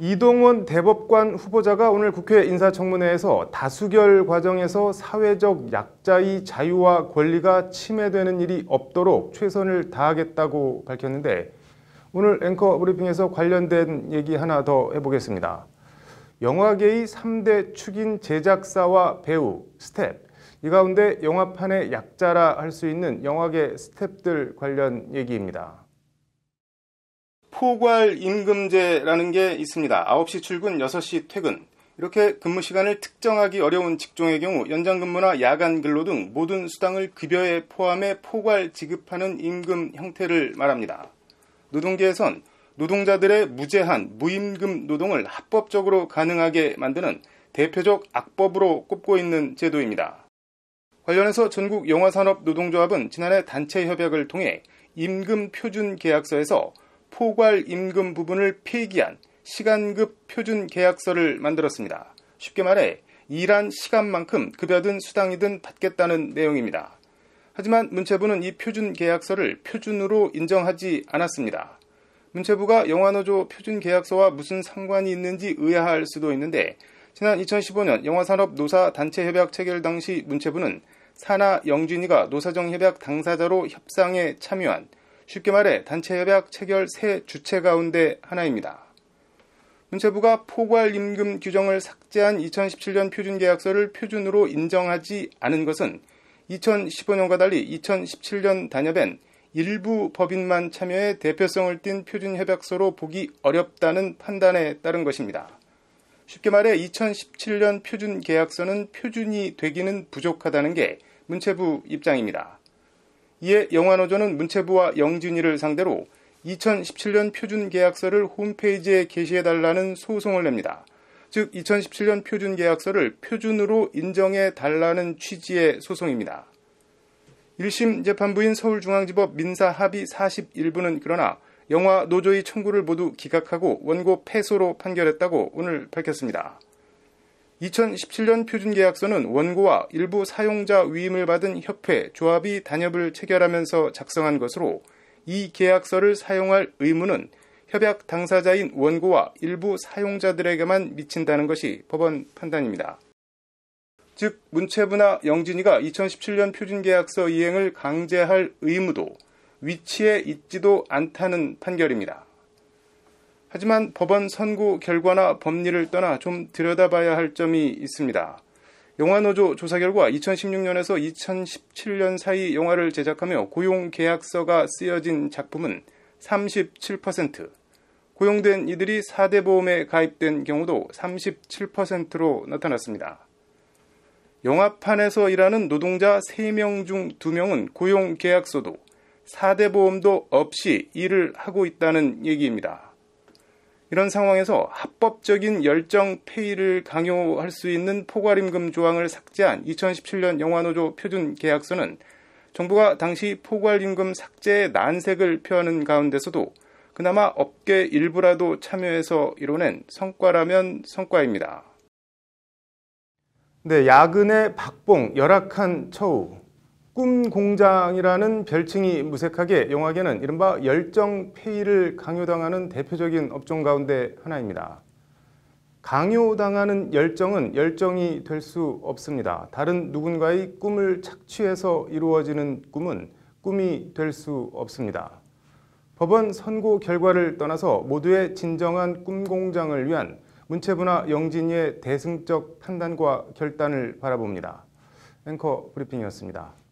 이동원 대법관 후보자가 오늘 국회 인사청문회에서 다수결 과정에서 사회적 약자의 자유와 권리가 침해되는 일이 없도록 최선을 다하겠다고 밝혔는데 오늘 앵커 브리핑에서 관련된 얘기 하나 더 해보겠습니다. 영화계의 3대 축인 제작사와 배우, 스텝 이 가운데 영화판의 약자라 할 수 있는 영화계 스텝들 관련 얘기입니다. 포괄 임금제라는 게 있습니다. 9시 출근, 6시 퇴근. 이렇게 근무 시간을 특정하기 어려운 직종의 경우 연장 근무나 야간 근로 등 모든 수당을 급여에 포함해 포괄 지급하는 임금 형태를 말합니다. 노동계에선 노동자들의 무제한, 무임금 노동을 합법적으로 가능하게 만드는 대표적 악법으로 꼽고 있는 제도입니다. 관련해서 전국 영화산업 노동조합은 지난해 단체 협약을 통해 임금 표준 계약서에서 포괄 임금 부분을 폐기한 시간급 표준 계약서를 만들었습니다. 쉽게 말해 일한 시간만큼 급여든 수당이든 받겠다는 내용입니다. 하지만 문체부는 이 표준 계약서를 표준으로 인정하지 않았습니다. 문체부가 영화노조 표준 계약서와 무슨 상관이 있는지 의아할 수도 있는데 지난 2015년 영화산업 노사 단체 협약 체결 당시 문체부는 사나 영진이가 노사정 협약 당사자로 협상에 참여한 쉽게 말해 단체 협약 체결 세 주체 가운데 하나입니다. 문체부가 포괄 임금 규정을 삭제한 2017년 표준 계약서를 표준으로 인정하지 않은 것은 2015년과 달리 2017년 단협엔 일부 법인만 참여해 대표성을 띤 표준 협약서로 보기 어렵다는 판단에 따른 것입니다. 쉽게 말해 2017년 표준 계약서는 표준이 되기는 부족하다는 게 문체부 입장입니다. 이에 영화노조는 문체부와 영진이를 상대로 2017년 표준 계약서를 홈페이지에 게시해달라는 소송을 냅니다. 즉, 2017년 표준 계약서를 표준으로 인정해달라는 취지의 소송입니다. 1심 재판부인 서울중앙지법 민사합의 41부는 그러나 영화 노조의 청구를 모두 기각하고 원고 패소로 판결했다고 오늘 밝혔습니다. 2017년 표준계약서는 원고와 일부 사용자 위임을 받은 협회, 조합이 단협을 체결하면서 작성한 것으로 이 계약서를 사용할 의무는 협약 당사자인 원고와 일부 사용자들에게만 미친다는 것이 법원 판단입니다. 즉, 문체부나 영진이가 2017년 표준계약서 이행을 강제할 의무도 위치에 있지도 않다는 판결입니다. 하지만 법원 선고 결과나 법리를 떠나 좀 들여다봐야 할 점이 있습니다. 영화노조 조사 결과 2016년에서 2017년 사이 영화를 제작하며 고용 계약서가 쓰여진 작품은 37%, 고용된 이들이 4대 보험에 가입된 경우도 37%로 나타났습니다. 영화판에서 일하는 노동자 3명 중 2명은 고용 계약서도 4대 보험도 없이 일을 하고 있다는 얘기입니다. 이런 상황에서 합법적인 열정 페이를 강요할 수 있는 포괄임금 조항을 삭제한 2017년 영화노조 표준 계약서는 정부가 당시 포괄임금 삭제의 난색을 표하는 가운데서도 그나마 업계 일부라도 참여해서 이뤄낸 성과라면 성과입니다. 네, 야근의 박봉, 열악한 처우. 꿈 공장이라는 별칭이 무색하게 영화계는 이른바 열정 페이를 강요당하는 대표적인 업종 가운데 하나입니다. 강요당하는 열정은 열정이 될 수 없습니다. 다른 누군가의 꿈을 착취해서 이루어지는 꿈은 꿈이 될 수 없습니다. 법원 선고 결과를 떠나서 모두의 진정한 꿈 공장을 위한 문체부나 영진이의 대승적 판단과 결단을 바라봅니다. 앵커 브리핑이었습니다.